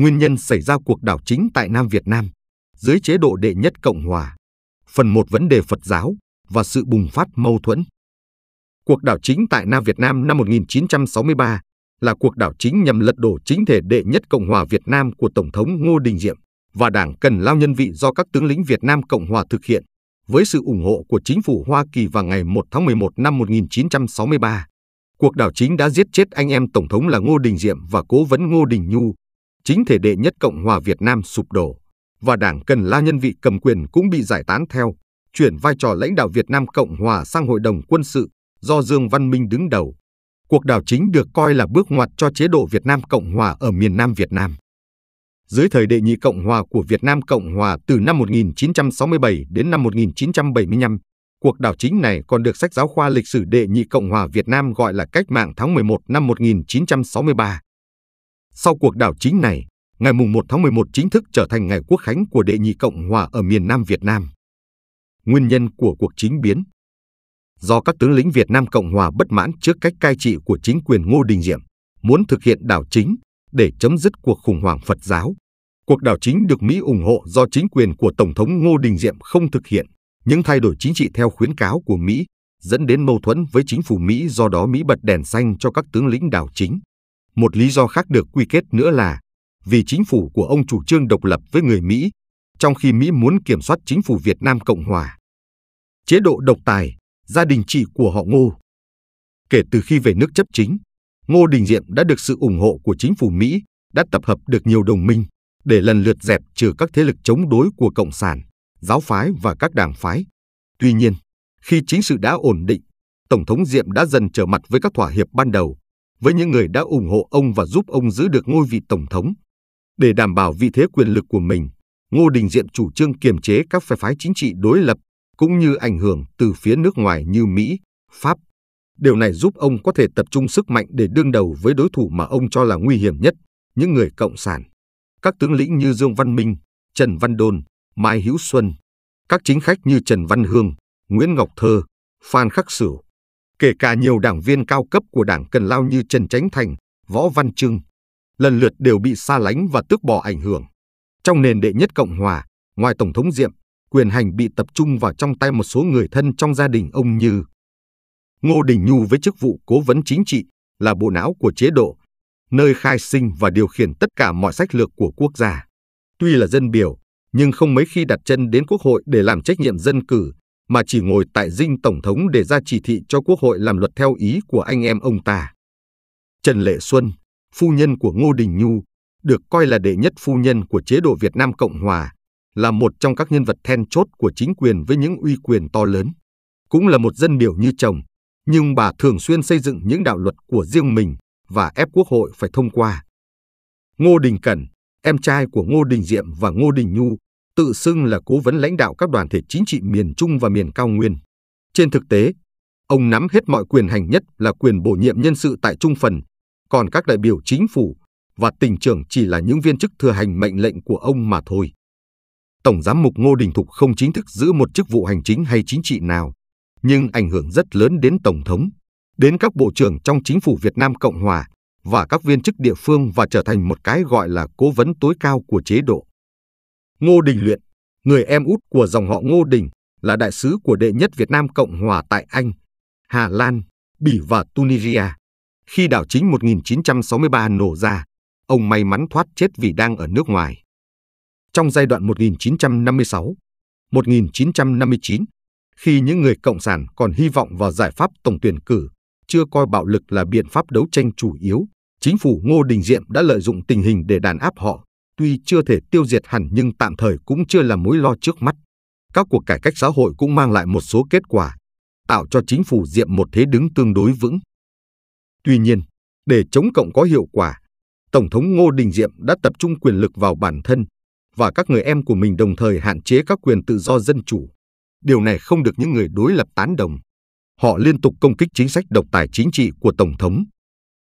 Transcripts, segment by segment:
Nguyên nhân xảy ra cuộc đảo chính tại Nam Việt Nam dưới chế độ đệ nhất Cộng Hòa. Phần 1 vấn đề Phật giáo và sự bùng phát mâu thuẫn. Cuộc đảo chính tại Nam Việt Nam năm 1963 là cuộc đảo chính nhằm lật đổ chính thể đệ nhất Cộng hòa Việt Nam của Tổng thống Ngô Đình Diệm và Đảng Cần Lao Nhân Vị do các tướng lĩnh Việt Nam Cộng hòa thực hiện với sự ủng hộ của chính phủ Hoa Kỳ vào ngày 1 tháng 11 năm 1963. Cuộc đảo chính đã giết chết anh em Tổng thống là Ngô Đình Diệm và cố vấn Ngô Đình Nhu, chính thể đệ nhất Cộng hòa Việt Nam sụp đổ và Đảng Cần La nhân vị cầm quyền cũng bị giải tán theo, chuyển vai trò lãnh đạo Việt Nam Cộng hòa sang Hội đồng quân sự do Dương Văn Minh đứng đầu. Cuộc đảo chính được coi là bước ngoặt cho chế độ Việt Nam Cộng hòa ở miền Nam Việt Nam. Dưới thời đệ nhị Cộng hòa của Việt Nam Cộng hòa từ năm 1967 đến năm 1975, cuộc đảo chính này còn được sách giáo khoa lịch sử đệ nhị Cộng hòa Việt Nam gọi là cách mạng tháng 11 năm 1963. Sau cuộc đảo chính này, ngày mùng 1 tháng 11 chính thức trở thành ngày quốc khánh của đệ nhị Cộng hòa ở miền Nam Việt Nam. Nguyên nhân của cuộc chính biến Do các tướng lĩnh Việt Nam Cộng hòa bất mãn trước cách cai trị của chính quyền Ngô Đình Diệm, muốn thực hiện đảo chính để chấm dứt cuộc khủng hoảng Phật giáo. Cuộc đảo chính được Mỹ ủng hộ do chính quyền của Tổng thống Ngô Đình Diệm không thực hiện, những thay đổi chính trị theo khuyến cáo của Mỹ dẫn đến mâu thuẫn với chính phủ Mỹ do đó Mỹ bật đèn xanh cho các tướng lĩnh đảo chính. Một lý do khác được quy kết nữa là vì chính phủ của ông chủ trương độc lập với người Mỹ, trong khi Mỹ muốn kiểm soát chính phủ Việt Nam Cộng Hòa. Chế độ độc tài, gia đình trị của họ Ngô. Kể từ khi về nước chấp chính, Ngô Đình Diệm đã được sự ủng hộ của chính phủ Mỹ, đã tập hợp được nhiều đồng minh để lần lượt dẹp trừ các thế lực chống đối của Cộng sản, giáo phái và các đảng phái. Tuy nhiên, khi chính sự đã ổn định, Tổng thống Diệm đã dần trở mặt với các thỏa hiệp ban đầu với những người đã ủng hộ ông và giúp ông giữ được ngôi vị tổng thống. Để đảm bảo vị thế quyền lực của mình, Ngô Đình Diệm chủ trương kiềm chế các phe phái chính trị đối lập cũng như ảnh hưởng từ phía nước ngoài như Mỹ, Pháp. Điều này giúp ông có thể tập trung sức mạnh để đương đầu với đối thủ mà ông cho là nguy hiểm nhất, những người cộng sản. Các tướng lĩnh như Dương Văn Minh, Trần Văn Đôn, Mai Hữu Xuân, các chính khách như Trần Văn Hương, Nguyễn Ngọc Thơ, Phan Khắc Sửu, kể cả nhiều đảng viên cao cấp của đảng Cần Lao như Trần Chánh Thành, Võ Văn Trưng, lần lượt đều bị xa lánh và tước bỏ ảnh hưởng. Trong nền đệ nhất Cộng Hòa, ngoài Tổng thống Diệm, quyền hành bị tập trung vào trong tay một số người thân trong gia đình ông như Ngô Đình Nhu với chức vụ cố vấn chính trị là bộ não của chế độ, nơi khai sinh và điều khiển tất cả mọi sách lược của quốc gia. Tuy là dân biểu, nhưng không mấy khi đặt chân đến quốc hội để làm trách nhiệm dân cử, mà chỉ ngồi tại dinh Tổng thống để ra chỉ thị cho Quốc hội làm luật theo ý của anh em ông ta. Trần Lệ Xuân, phu nhân của Ngô Đình Nhu, được coi là đệ nhất phu nhân của chế độ Việt Nam Cộng Hòa, là một trong các nhân vật then chốt của chính quyền với những uy quyền to lớn. Cũng là một dân biểu như chồng, nhưng bà thường xuyên xây dựng những đạo luật của riêng mình và ép Quốc hội phải thông qua. Ngô Đình Cẩn, em trai của Ngô Đình Diệm và Ngô Đình Nhu, tự xưng là cố vấn lãnh đạo các đoàn thể chính trị miền Trung và miền Cao Nguyên. Trên thực tế, ông nắm hết mọi quyền hành nhất là quyền bổ nhiệm nhân sự tại Trung phần, còn các đại biểu chính phủ và tỉnh trưởng chỉ là những viên chức thừa hành mệnh lệnh của ông mà thôi. Tổng giám mục Ngô Đình Thục không chính thức giữ một chức vụ hành chính hay chính trị nào, nhưng ảnh hưởng rất lớn đến Tổng thống, đến các bộ trưởng trong chính phủ Việt Nam Cộng Hòa và các viên chức địa phương và trở thành một cái gọi là cố vấn tối cao của chế độ. Ngô Đình Luyện, người em út của dòng họ Ngô Đình, là đại sứ của đệ nhất Việt Nam Cộng Hòa tại Anh, Hà Lan, Bỉ và Tunisia. Khi đảo chính 1963 nổ ra, ông may mắn thoát chết vì đang ở nước ngoài. Trong giai đoạn 1956, 1959, khi những người cộng sản còn hy vọng vào giải pháp tổng tuyển cử, chưa coi bạo lực là biện pháp đấu tranh chủ yếu, chính phủ Ngô Đình Diệm đã lợi dụng tình hình để đàn áp họ, tuy chưa thể tiêu diệt hẳn nhưng tạm thời cũng chưa là mối lo trước mắt. Các cuộc cải cách xã hội cũng mang lại một số kết quả, tạo cho chính phủ Diệm một thế đứng tương đối vững. Tuy nhiên, để chống cộng có hiệu quả, Tổng thống Ngô Đình Diệm đã tập trung quyền lực vào bản thân và các người em của mình đồng thời hạn chế các quyền tự do dân chủ. Điều này không được những người đối lập tán đồng. Họ liên tục công kích chính sách độc tài chính trị của Tổng thống.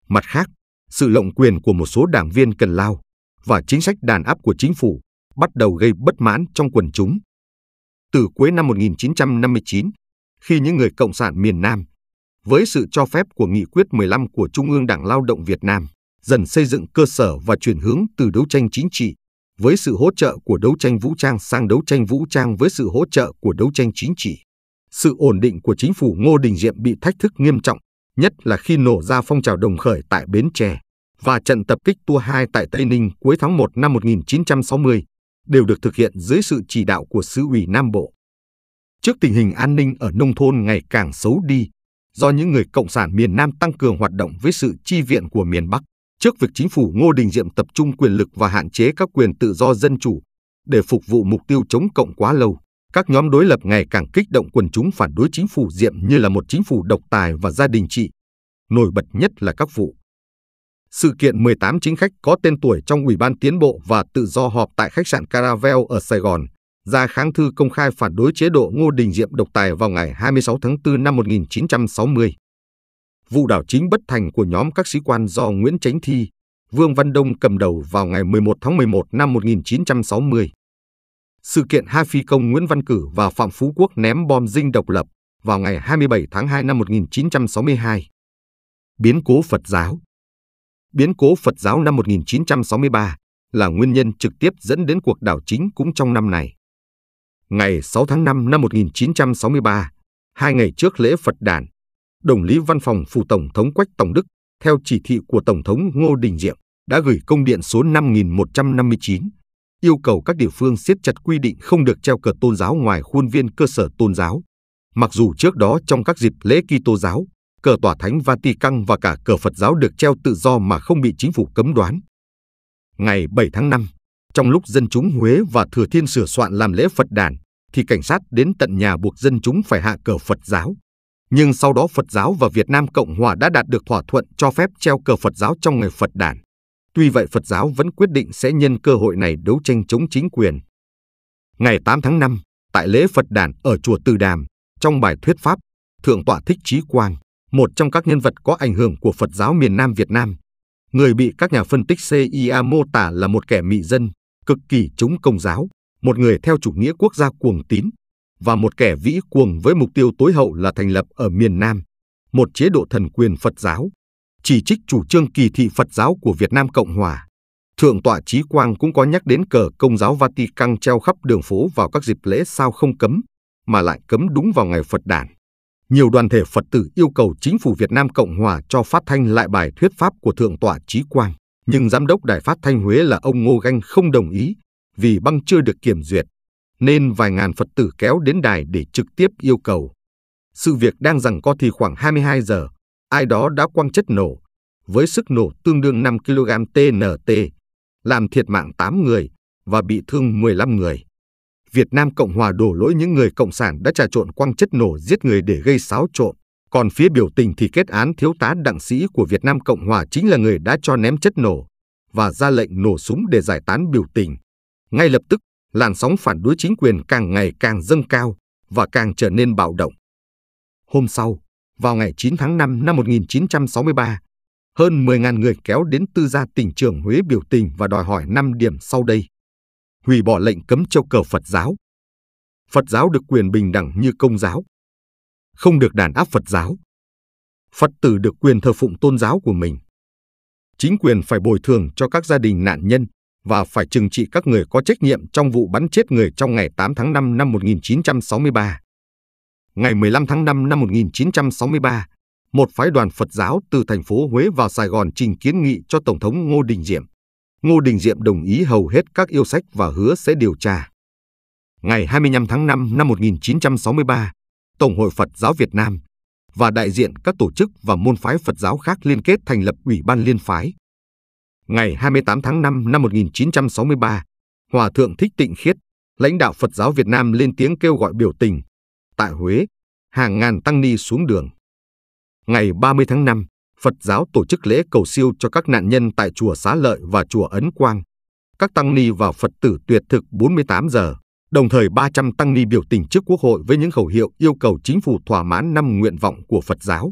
Mặt khác, sự lộng quyền của một số đảng viên cần lao và chính sách đàn áp của chính phủ bắt đầu gây bất mãn trong quần chúng. Từ cuối năm 1959, khi những người Cộng sản miền Nam, với sự cho phép của Nghị quyết 15 của Trung ương Đảng Lao động Việt Nam, dần xây dựng cơ sở và chuyển hướng từ đấu tranh chính trị với sự hỗ trợ của đấu tranh vũ trang sang đấu tranh vũ trang với sự hỗ trợ của đấu tranh chính trị. Sự ổn định của chính phủ Ngô Đình Diệm bị thách thức nghiêm trọng, nhất là khi nổ ra phong trào đồng khởi tại Bến Tre và trận tập kích tua 2 tại Tây Ninh cuối tháng 1 năm 1960 đều được thực hiện dưới sự chỉ đạo của Sứ ủy Nam Bộ. Trước tình hình an ninh ở nông thôn ngày càng xấu đi, do những người cộng sản miền Nam tăng cường hoạt động với sự chi viện của miền Bắc, trước việc chính phủ Ngô Đình Diệm tập trung quyền lực và hạn chế các quyền tự do dân chủ để phục vụ mục tiêu chống cộng quá lâu, các nhóm đối lập ngày càng kích động quần chúng phản đối chính phủ Diệm như là một chính phủ độc tài và gia đình trị, nổi bật nhất là các vụ sự kiện 18 chính khách có tên tuổi trong Ủy ban Tiến bộ và Tự do họp tại khách sạn Caravel ở Sài Gòn, ra kháng thư công khai phản đối chế độ Ngô Đình Diệm độc tài vào ngày 26 tháng 4 năm 1960. Vụ đảo chính bất thành của nhóm các sĩ quan do Nguyễn Chánh Thi, Vương Văn Đông cầm đầu vào ngày 11 tháng 11 năm 1960. Sự kiện hai phi công Nguyễn Văn Cử và Phạm Phú Quốc ném bom dinh độc lập vào ngày 27 tháng 2 năm 1962. Biến cố Phật giáo biến cố Phật giáo năm 1963 là nguyên nhân trực tiếp dẫn đến cuộc đảo chính cũng trong năm này. Ngày 6 tháng 5 năm 1963, hai ngày trước lễ Phật đàn, đồng lý văn phòng phủ tổng thống Quách Tổng Đức theo chỉ thị của Tổng thống Ngô Đình Diệm đã gửi công điện số 5159 yêu cầu các địa phương siết chặt quy định không được treo cờ tôn giáo ngoài khuôn viên cơ sở tôn giáo. Mặc dù trước đó trong các dịp lễ Kitô giáo, cờ tòa thánh Vatican và cả cờ Phật giáo được treo tự do mà không bị chính phủ cấm đoán. Ngày 7 tháng 5, trong lúc dân chúng Huế và Thừa Thiên sửa soạn làm lễ Phật đàn, thì cảnh sát đến tận nhà buộc dân chúng phải hạ cờ Phật giáo. Nhưng sau đó Phật giáo và Việt Nam Cộng Hòa đã đạt được thỏa thuận cho phép treo cờ Phật giáo trong ngày Phật đàn. Tuy vậy Phật giáo vẫn quyết định sẽ nhân cơ hội này đấu tranh chống chính quyền. Ngày 8 tháng 5, tại lễ Phật đàn ở chùa Từ Đàm, trong bài thuyết pháp, Thượng tọa Thích Trí Quang một trong các nhân vật có ảnh hưởng của Phật giáo miền Nam Việt Nam. Người bị các nhà phân tích CIA mô tả là một kẻ mị dân, cực kỳ chống công giáo, một người theo chủ nghĩa quốc gia cuồng tín và một kẻ vĩ cuồng với mục tiêu tối hậu là thành lập ở miền Nam một chế độ thần quyền Phật giáo, chỉ trích chủ trương kỳ thị Phật giáo của Việt Nam Cộng Hòa. Thượng tọa Chí Quang cũng có nhắc đến cờ công giáo Vatican treo khắp đường phố vào các dịp lễ sao không cấm, mà lại cấm đúng vào ngày Phật đản nhiều đoàn thể Phật tử yêu cầu chính phủ Việt Nam Cộng Hòa cho phát thanh lại bài thuyết pháp của Thượng tọa Chí Quang, nhưng Giám đốc Đài Phát Thanh Huế là ông Ngô Ganh không đồng ý vì băng chưa được kiểm duyệt, nên vài ngàn Phật tử kéo đến đài để trực tiếp yêu cầu. Sự việc đang rằng co thì khoảng 22 giờ, ai đó đã quăng chất nổ, với sức nổ tương đương 5 kg TNT, làm thiệt mạng 8 người và bị thương 15 người. Việt Nam Cộng Hòa đổ lỗi những người Cộng sản đã trà trộn quăng chất nổ giết người để gây xáo trộn. Còn phía biểu tình thì kết án thiếu tá đặng sĩ của Việt Nam Cộng Hòa chính là người đã cho ném chất nổ và ra lệnh nổ súng để giải tán biểu tình. Ngay lập tức, làn sóng phản đối chính quyền càng ngày càng dâng cao và càng trở nên bạo động. Hôm sau, vào ngày 9 tháng 5 năm 1963, hơn 10.000 người kéo đến tư gia tỉnh trường Huế biểu tình và đòi hỏi 5 điểm sau đây hủy bỏ lệnh cấm treo cờ Phật giáo. Phật giáo được quyền bình đẳng như công giáo. Không được đàn áp Phật giáo. Phật tử được quyền thờ phụng tôn giáo của mình. Chính quyền phải bồi thường cho các gia đình nạn nhân và phải trừng trị các người có trách nhiệm trong vụ bắn chết người trong ngày 8 tháng 5 năm 1963. Ngày 15 tháng 5 năm 1963, một phái đoàn Phật giáo từ thành phố Huế vào Sài Gòn trình kiến nghị cho Tổng thống Ngô Đình Diệm Ngô Đình Diệm đồng ý hầu hết các yêu sách và hứa sẽ điều tra. Ngày 25 tháng 5 năm 1963, Tổng hội Phật giáo Việt Nam và đại diện các tổ chức và môn phái Phật giáo khác liên kết thành lập Ủy ban Liên phái. Ngày 28 tháng 5 năm 1963, Hòa Thượng Thích Tịnh Khiết, lãnh đạo Phật giáo Việt Nam lên tiếng kêu gọi biểu tình. Tại Huế, hàng ngàn tăng ni xuống đường. Ngày 30 tháng 5, Phật giáo tổ chức lễ cầu siêu cho các nạn nhân tại chùa Xá Lợi và chùa Ấn Quang. Các tăng ni và Phật tử tuyệt thực 48 giờ, đồng thời 300 tăng ni biểu tình trước Quốc hội với những khẩu hiệu yêu cầu chính phủ thỏa mãn năm nguyện vọng của Phật giáo.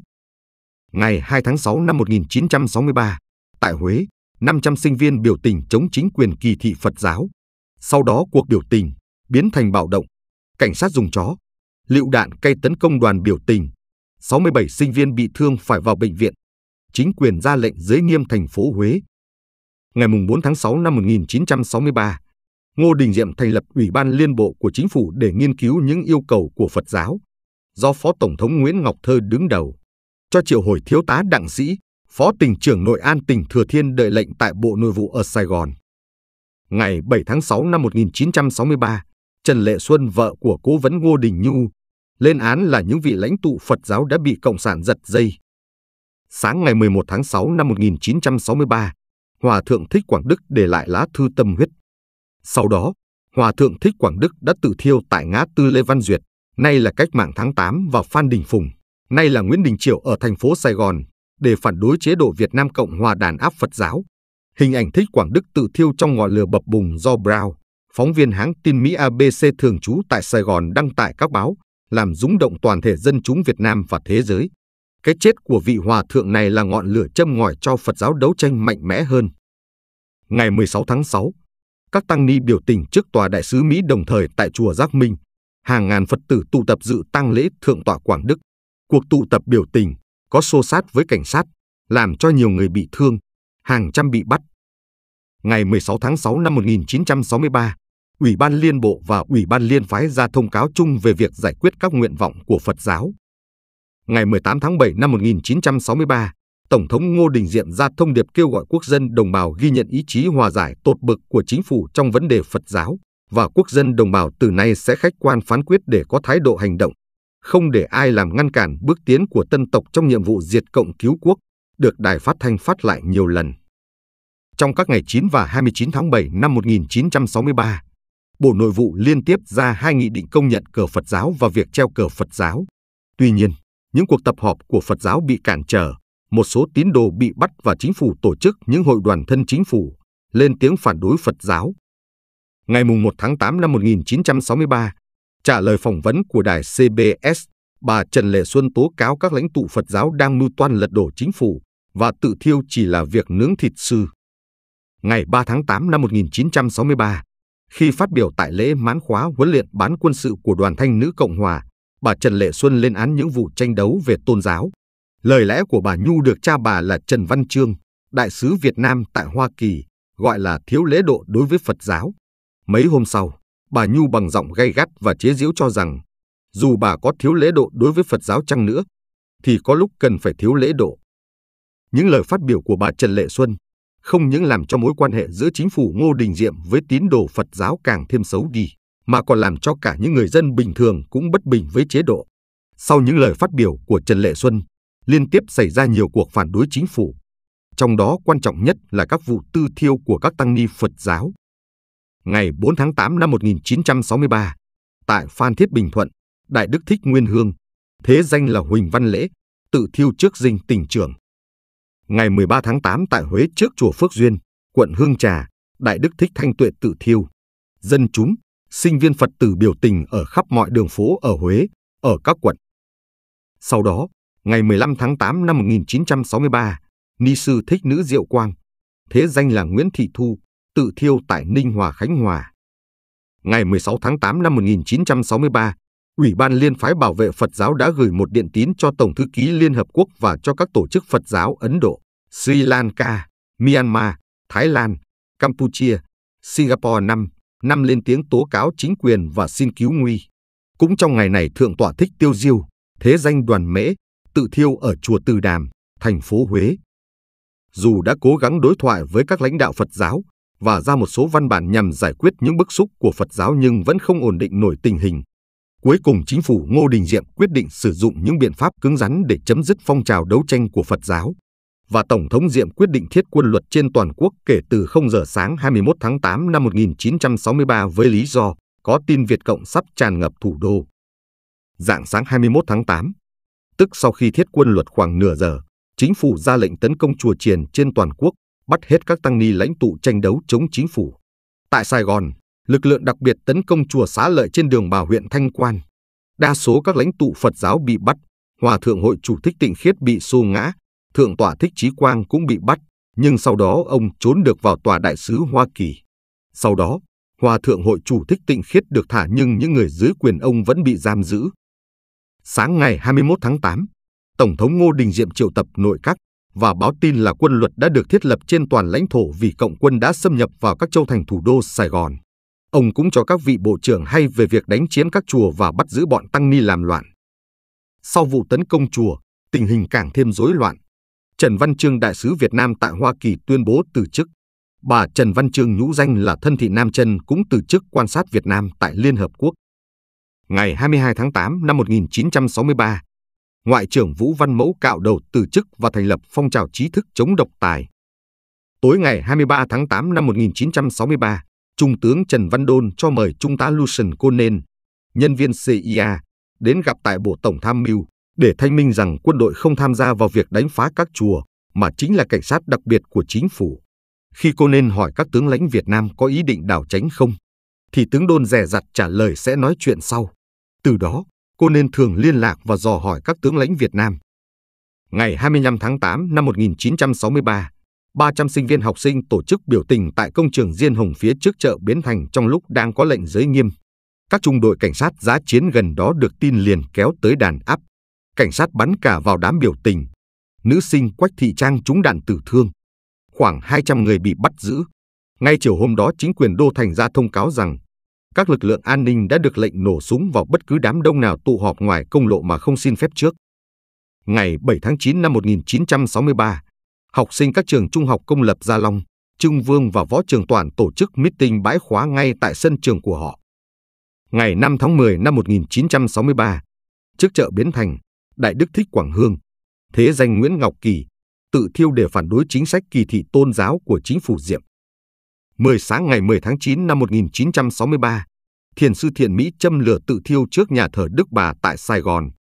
Ngày 2 tháng 6 năm 1963, tại Huế, 500 sinh viên biểu tình chống chính quyền kỳ thị Phật giáo. Sau đó cuộc biểu tình biến thành bạo động, cảnh sát dùng chó, lựu đạn cây tấn công đoàn biểu tình. 67 sinh viên bị thương phải vào bệnh viện chính quyền ra lệnh giới nghiêm thành phố Huế. Ngày 4 tháng 6 năm 1963, Ngô Đình Diệm thành lập Ủy ban Liên Bộ của Chính phủ để nghiên cứu những yêu cầu của Phật giáo, do Phó Tổng thống Nguyễn Ngọc Thơ đứng đầu, cho triệu hồi thiếu tá Đặng Sĩ, Phó tỉnh trưởng Nội an tỉnh Thừa Thiên đợi lệnh tại Bộ Nội vụ ở Sài Gòn. Ngày 7 tháng 6 năm 1963, Trần Lệ Xuân vợ của cố vấn Ngô Đình Nhu lên án là những vị lãnh tụ Phật giáo đã bị Cộng sản giật dây, Sáng ngày 11 tháng 6 năm 1963, Hòa Thượng Thích Quảng Đức để lại lá thư tâm huyết. Sau đó, Hòa Thượng Thích Quảng Đức đã tự thiêu tại ngã tư Lê Văn Duyệt, nay là cách mạng tháng 8 và Phan Đình Phùng, nay là Nguyễn Đình Triệu ở thành phố Sài Gòn, để phản đối chế độ Việt Nam Cộng Hòa đàn áp Phật giáo. Hình ảnh Thích Quảng Đức tự thiêu trong ngọn lửa bập bùng do Brown, phóng viên hãng tin Mỹ ABC thường trú tại Sài Gòn đăng tải các báo, làm rúng động toàn thể dân chúng Việt Nam và thế giới. Cái chết của vị hòa thượng này là ngọn lửa châm ngòi cho Phật giáo đấu tranh mạnh mẽ hơn. Ngày 16 tháng 6, các tăng ni biểu tình trước tòa đại sứ Mỹ đồng thời tại chùa Giác Minh. Hàng ngàn Phật tử tụ tập dự tang lễ thượng tọa Quảng Đức. Cuộc tụ tập biểu tình có xô sát với cảnh sát, làm cho nhiều người bị thương, hàng trăm bị bắt. Ngày 16 tháng 6 năm 1963, Ủy ban Liên Bộ và Ủy ban Liên Phái ra thông cáo chung về việc giải quyết các nguyện vọng của Phật giáo ngày 18 tháng 7 năm 1963, Tổng thống Ngô Đình Diệm ra thông điệp kêu gọi quốc dân đồng bào ghi nhận ý chí hòa giải tột bực của chính phủ trong vấn đề Phật giáo và quốc dân đồng bào từ nay sẽ khách quan phán quyết để có thái độ hành động, không để ai làm ngăn cản bước tiến của dân tộc trong nhiệm vụ diệt cộng cứu quốc, được đài phát thanh phát lại nhiều lần. Trong các ngày 9 và 29 tháng 7 năm 1963, Bộ Nội vụ liên tiếp ra hai nghị định công nhận cờ Phật giáo và việc treo cờ Phật giáo. Tuy nhiên, những cuộc tập họp của Phật giáo bị cản trở, một số tín đồ bị bắt và chính phủ tổ chức những hội đoàn thân chính phủ, lên tiếng phản đối Phật giáo. Ngày 1 tháng 8 năm 1963, trả lời phỏng vấn của đài CBS, bà Trần Lệ Xuân tố cáo các lãnh tụ Phật giáo đang mưu toan lật đổ chính phủ và tự thiêu chỉ là việc nướng thịt sư. Ngày 3 tháng 8 năm 1963, khi phát biểu tại lễ mãn khóa huấn luyện bán quân sự của đoàn thanh nữ Cộng hòa, bà Trần Lệ Xuân lên án những vụ tranh đấu về tôn giáo. Lời lẽ của bà Nhu được cha bà là Trần Văn Trương, đại sứ Việt Nam tại Hoa Kỳ, gọi là thiếu lễ độ đối với Phật giáo. Mấy hôm sau, bà Nhu bằng giọng gay gắt và chế giễu cho rằng, dù bà có thiếu lễ độ đối với Phật giáo chăng nữa, thì có lúc cần phải thiếu lễ độ. Những lời phát biểu của bà Trần Lệ Xuân không những làm cho mối quan hệ giữa chính phủ Ngô Đình Diệm với tín đồ Phật giáo càng thêm xấu đi, mà còn làm cho cả những người dân bình thường cũng bất bình với chế độ. Sau những lời phát biểu của Trần Lệ Xuân, liên tiếp xảy ra nhiều cuộc phản đối chính phủ, trong đó quan trọng nhất là các vụ tư thiêu của các tăng ni Phật giáo. Ngày 4 tháng 8 năm 1963, tại Phan Thiết Bình Thuận, Đại Đức Thích Nguyên Hương, thế danh là Huỳnh Văn Lễ, tự thiêu trước dinh tỉnh trưởng. Ngày 13 tháng 8 tại Huế trước chùa Phước Duyên, quận Hương Trà, Đại Đức Thích Thanh Tuệ tự thiêu. Dân chúng, sinh viên Phật tử biểu tình ở khắp mọi đường phố ở Huế, ở các quận. Sau đó, ngày 15 tháng 8 năm 1963, ni sư thích nữ Diệu Quang, thế danh là Nguyễn Thị Thu, tự thiêu tại Ninh Hòa Khánh Hòa. Ngày 16 tháng 8 năm 1963, Ủy ban Liên phái Bảo vệ Phật giáo đã gửi một điện tín cho Tổng thư ký Liên Hợp Quốc và cho các tổ chức Phật giáo Ấn Độ, Sri Lanka, Myanmar, Thái Lan, Campuchia, Singapore 5, năm lên tiếng tố cáo chính quyền và xin cứu nguy. Cũng trong ngày này Thượng tọa Thích Tiêu Diêu, thế danh đoàn mễ, tự thiêu ở Chùa Từ Đàm, thành phố Huế. Dù đã cố gắng đối thoại với các lãnh đạo Phật giáo và ra một số văn bản nhằm giải quyết những bức xúc của Phật giáo nhưng vẫn không ổn định nổi tình hình. Cuối cùng chính phủ Ngô Đình Diệm quyết định sử dụng những biện pháp cứng rắn để chấm dứt phong trào đấu tranh của Phật giáo và Tổng thống Diệm quyết định thiết quân luật trên toàn quốc kể từ 0 giờ sáng 21 tháng 8 năm 1963 với lý do có tin Việt Cộng sắp tràn ngập thủ đô. Dạng sáng 21 tháng 8, tức sau khi thiết quân luật khoảng nửa giờ, chính phủ ra lệnh tấn công chùa chiền trên toàn quốc, bắt hết các tăng ni lãnh tụ tranh đấu chống chính phủ. Tại Sài Gòn, lực lượng đặc biệt tấn công chùa xá lợi trên đường Bảo huyện Thanh Quan. Đa số các lãnh tụ Phật giáo bị bắt, Hòa thượng hội chủ thích tịnh khiết bị xô ngã, Thượng tọa Thích Chí Quang cũng bị bắt, nhưng sau đó ông trốn được vào tòa đại sứ Hoa Kỳ. Sau đó, Hòa Thượng Hội Chủ Thích Tịnh Khiết được thả nhưng những người dưới quyền ông vẫn bị giam giữ. Sáng ngày 21 tháng 8, Tổng thống Ngô Đình Diệm triệu tập nội các và báo tin là quân luật đã được thiết lập trên toàn lãnh thổ vì cộng quân đã xâm nhập vào các châu thành thủ đô Sài Gòn. Ông cũng cho các vị bộ trưởng hay về việc đánh chiếm các chùa và bắt giữ bọn tăng ni làm loạn. Sau vụ tấn công chùa, tình hình càng thêm rối loạn. Trần Văn Trương đại sứ Việt Nam tại Hoa Kỳ tuyên bố từ chức. Bà Trần Văn Trương nhũ danh là thân thị Nam Trân cũng từ chức quan sát Việt Nam tại Liên Hợp Quốc. Ngày 22 tháng 8 năm 1963, Ngoại trưởng Vũ Văn Mẫu cạo đầu từ chức và thành lập phong trào trí thức chống độc tài. Tối ngày 23 tháng 8 năm 1963, Trung tướng Trần Văn Đôn cho mời Trung tá Lucien Conan, nhân viên CIA, đến gặp tại Bộ Tổng tham mưu để thanh minh rằng quân đội không tham gia vào việc đánh phá các chùa mà chính là cảnh sát đặc biệt của chính phủ. Khi cô nên hỏi các tướng lãnh Việt Nam có ý định đảo tránh không, thì tướng đôn rẻ rặt trả lời sẽ nói chuyện sau. Từ đó, cô nên thường liên lạc và dò hỏi các tướng lãnh Việt Nam. Ngày 25 tháng 8 năm 1963, 300 sinh viên học sinh tổ chức biểu tình tại công trường Diên Hồng phía trước chợ Bến Thành trong lúc đang có lệnh giới nghiêm. Các trung đội cảnh sát giá chiến gần đó được tin liền kéo tới đàn áp cảnh sát bắn cả vào đám biểu tình. Nữ sinh Quách Thị Trang trúng đạn tử thương. Khoảng 200 người bị bắt giữ. Ngay chiều hôm đó chính quyền Đô Thành ra thông cáo rằng các lực lượng an ninh đã được lệnh nổ súng vào bất cứ đám đông nào tụ họp ngoài công lộ mà không xin phép trước. Ngày 7 tháng 9 năm 1963, học sinh các trường trung học công lập Gia Long, Trưng Vương và Võ Trường Toàn tổ chức meeting bãi khóa ngay tại sân trường của họ. Ngày 5 tháng 10 năm 1963, trước chợ Biến Thành, Đại Đức Thích Quảng Hương, thế danh Nguyễn Ngọc Kỳ, tự thiêu để phản đối chính sách kỳ thị tôn giáo của chính phủ Diệm. 10 sáng ngày 10 tháng 9 năm 1963, Thiền sư Thiện Mỹ châm lửa tự thiêu trước nhà thờ Đức Bà tại Sài Gòn,